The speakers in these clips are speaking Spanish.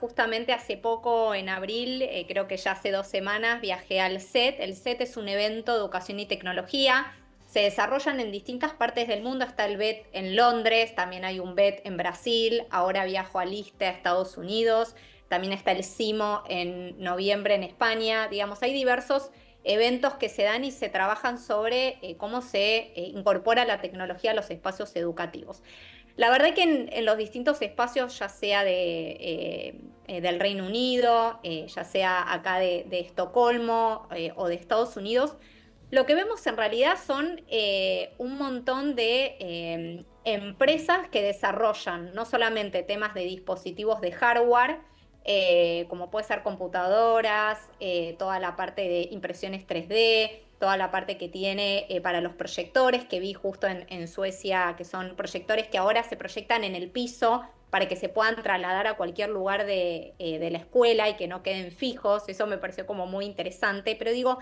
justamente hace poco, en abril, eh, creo que ya hace dos semanas, viajé al SET. El SET es un evento de educación y tecnología. Se desarrollan en distintas partes del mundo. Está el BET en Londres, también hay un BET en Brasil. Ahora viajo a Liste, a Estados Unidos. También está el CIMO en noviembre en España. Digamos, hay diversos eventos que se dan y se trabajan sobre eh, cómo se eh, incorpora la tecnología a los espacios educativos. La verdad que en, los distintos espacios, ya sea eh, eh, del Reino Unido, eh, ya sea acá de, Estocolmo o de Estados Unidos, lo que vemos en realidad son un montón de empresas que desarrollan no solamente temas de dispositivos de hardware, como puede ser computadoras, toda la parte de impresiones 3D, toda la parte que tiene eh, para los proyectores, que vi justo en, Suecia, que son proyectores que ahora se proyectan en el piso para que se puedan trasladar a cualquier lugar de, eh, la escuela y que no queden fijos. Eso me pareció como muy interesante, pero digo,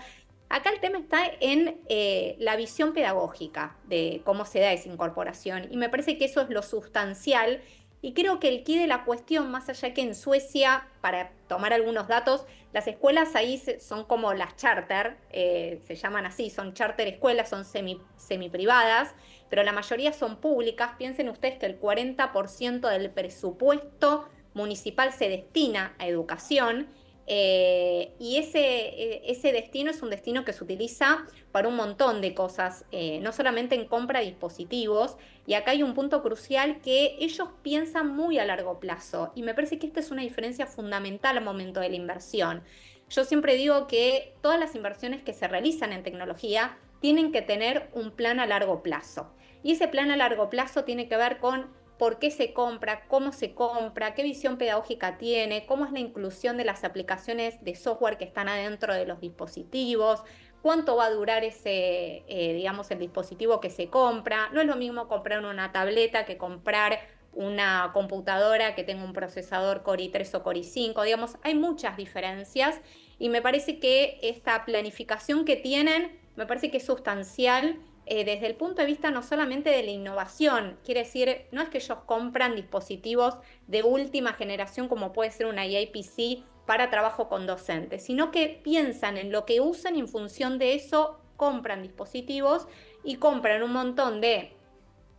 Acá el tema está en eh, la visión pedagógica de cómo se da esa incorporación y me parece que eso es lo sustancial y creo que el quid de la cuestión, más allá que en Suecia, para tomar algunos datos. Las escuelas ahí son como las charter, eh, se llaman así, son charter escuelas, son semi, semiprivadas, pero la mayoría son públicas. Piensen ustedes que el 40% del presupuesto municipal se destina a educación eh, y eh, ese, destino es un destino que se utiliza para un montón de cosas, eh, no solamente en compra de dispositivos. Y acá hay un punto crucial que ellos piensan muy a largo plazo. Y me parece que esta es una diferencia fundamental al momento de la inversión. Yo siempre digo que todas las inversiones que se realizan en tecnología tienen que tener un plan a largo plazo. Y ese plan a largo plazo tiene que ver con por qué se compra, cómo se compra, qué visión pedagógica tiene, cómo es la inclusión de las aplicaciones de software que están adentro de los dispositivos, cuánto va a durar ese, eh, digamos, el dispositivo que se compra. No es lo mismo comprar una tableta que comprar una computadora que tenga un procesador Core i3 o Core i5, digamos, hay muchas diferencias y me parece que esta planificación que tienen me parece que es sustancial eh, desde el punto de vista no solamente de la innovación, quiere decir, no es que ellos compran dispositivos de última generación como puede ser una IAPC para trabajo con docentes, sino que piensan en lo que usan y en función de eso compran dispositivos y compran un montón de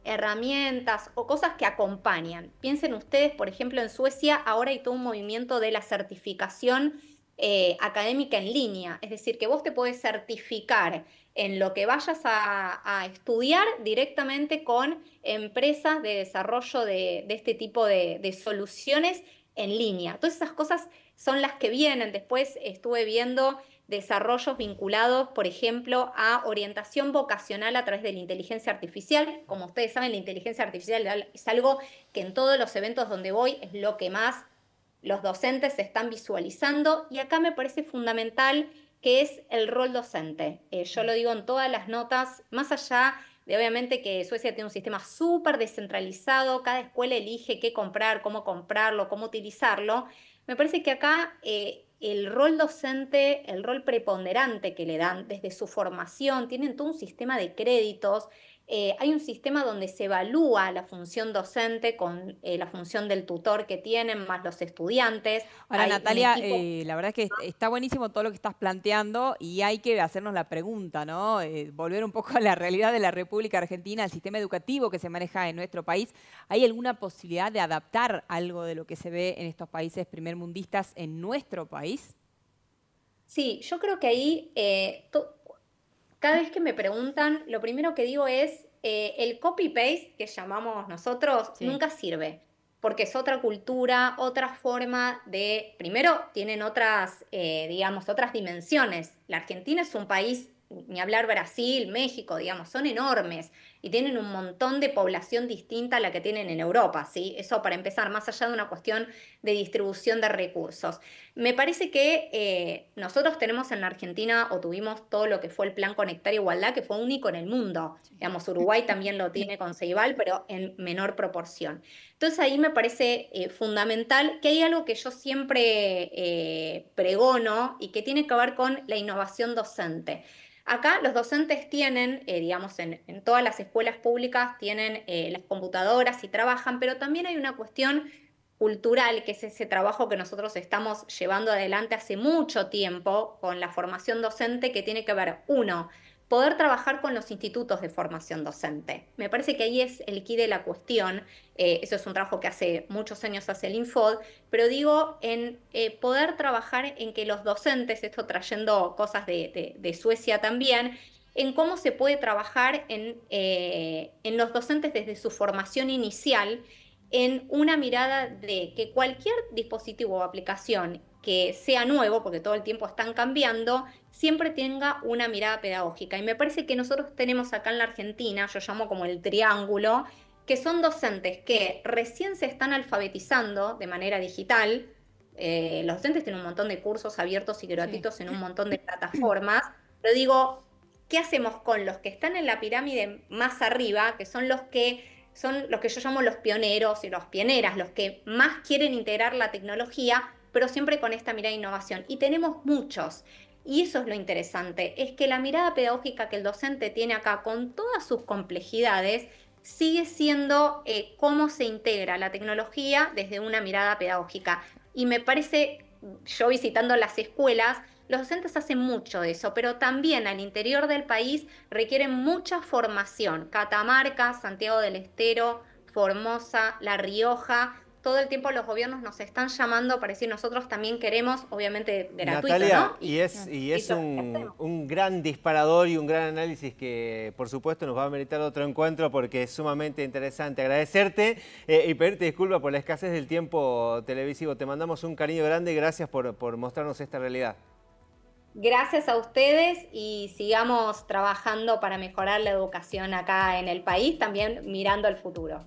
herramientas o cosas que acompañan. Piensen ustedes, por ejemplo, en Suecia ahora hay todo un movimiento de la certificación eh, académica en línea, es decir, que vos te podés certificar en lo que vayas a, estudiar directamente con empresas de desarrollo de, este tipo de, de soluciones en línea. Todas esas cosas son las que vienen. Después estuve viendo desarrollos vinculados, por ejemplo, a orientación vocacional a través de la inteligencia artificial. Como ustedes saben, la inteligencia artificial es algo que en todos los eventos donde voy es lo que más los docentes se están visualizando y acá me parece fundamental que es el rol docente. Eh, yo lo digo en todas las notas, más allá de obviamente que Suecia tiene un sistema súper descentralizado, cada escuela elige qué comprar, cómo comprarlo, cómo utilizarlo, me parece que acá eh, el rol docente, el rol preponderante que le dan desde su formación, tienen todo un sistema de créditos, eh, hay un sistema donde se evalúa la función docente con eh, la función del tutor que tienen, más los estudiantes. Ahora, Natalia, eh, la verdad es que está buenísimo todo lo que estás planteando y hay que hacernos la pregunta, ¿no? volver un poco a la realidad de la República Argentina, al sistema educativo que se maneja en nuestro país. ¿Hay alguna posibilidad de adaptar algo de lo que se ve en estos países primermundistas en nuestro país? Sí, yo creo que ahí cada vez que me preguntan, lo primero que digo es, eh, el copy-paste que llamamos nosotros nunca sirve, porque es otra cultura, otra forma de, primero, tienen otras, eh, digamos, otras dimensiones. La Argentina es un país, ni hablar Brasil, México, digamos, son enormes y tienen un montón de población distinta a la que tienen en Europa, ¿sí? Eso para empezar, más allá de una cuestión de distribución de recursos. Me parece que eh, nosotros tenemos en la Argentina o tuvimos todo lo que fue el plan Conectar Igualdad, que fue único en el mundo. Digamos, Uruguay también lo tiene con Ceibal, pero en menor proporción. Entonces ahí me parece eh, fundamental que hay algo que yo siempre eh, pregono y que tiene que ver con la innovación docente. Acá los docentes tienen, digamos, en, todas las escuelas públicas tienen eh, las computadoras y trabajan, pero también hay una cuestión cultural, que es ese trabajo que nosotros estamos llevando adelante hace mucho tiempo con la formación docente, que tiene que ver, uno, poder trabajar con los institutos de formación docente. Me parece que ahí es el quid de la cuestión. Eh, eso es un trabajo que hace muchos años hace el Infod, pero digo en eh, poder trabajar en que los docentes, esto trayendo cosas de Suecia también, en cómo se puede trabajar eh, en, los docentes desde su formación inicial en una mirada de que cualquier dispositivo o aplicación que sea nuevo, porque todo el tiempo están cambiando, siempre tenga una mirada pedagógica. Y me parece que nosotros tenemos acá en la Argentina, yo llamo como el triángulo, que son docentes que recién se están alfabetizando de manera digital. Eh, los docentes tienen un montón de cursos abiertos y gratuitos en un montón de plataformas. Pero digo, ¿qué hacemos con los que están en la pirámide más arriba, que son los que son los que yo llamo los pioneros y los pioneras, los que más quieren integrar la tecnología, pero siempre con esta mirada de innovación? Y tenemos muchos. Y eso es lo interesante, es que la mirada pedagógica que el docente tiene acá, con todas sus complejidades, sigue siendo eh, cómo se integra la tecnología desde una mirada pedagógica. Y me parece, yo visitando las escuelas, los docentes hacen mucho de eso, pero también al interior del país requieren mucha formación. Catamarca, Santiago del Estero, Formosa, La Rioja, todo el tiempo los gobiernos nos están llamando para decir nosotros también queremos, obviamente gratuito, Natalia, ¿no? Y, es, un, gran disparador y un gran análisis que por supuesto nos va a meritar otro encuentro porque es sumamente interesante. Agradecerte eh, y pedirte disculpas por la escasez del tiempo televisivo. Te mandamos un cariño grande y gracias por mostrarnos esta realidad. Gracias a ustedes y sigamos trabajando para mejorar la educación acá en el país, también mirando al futuro.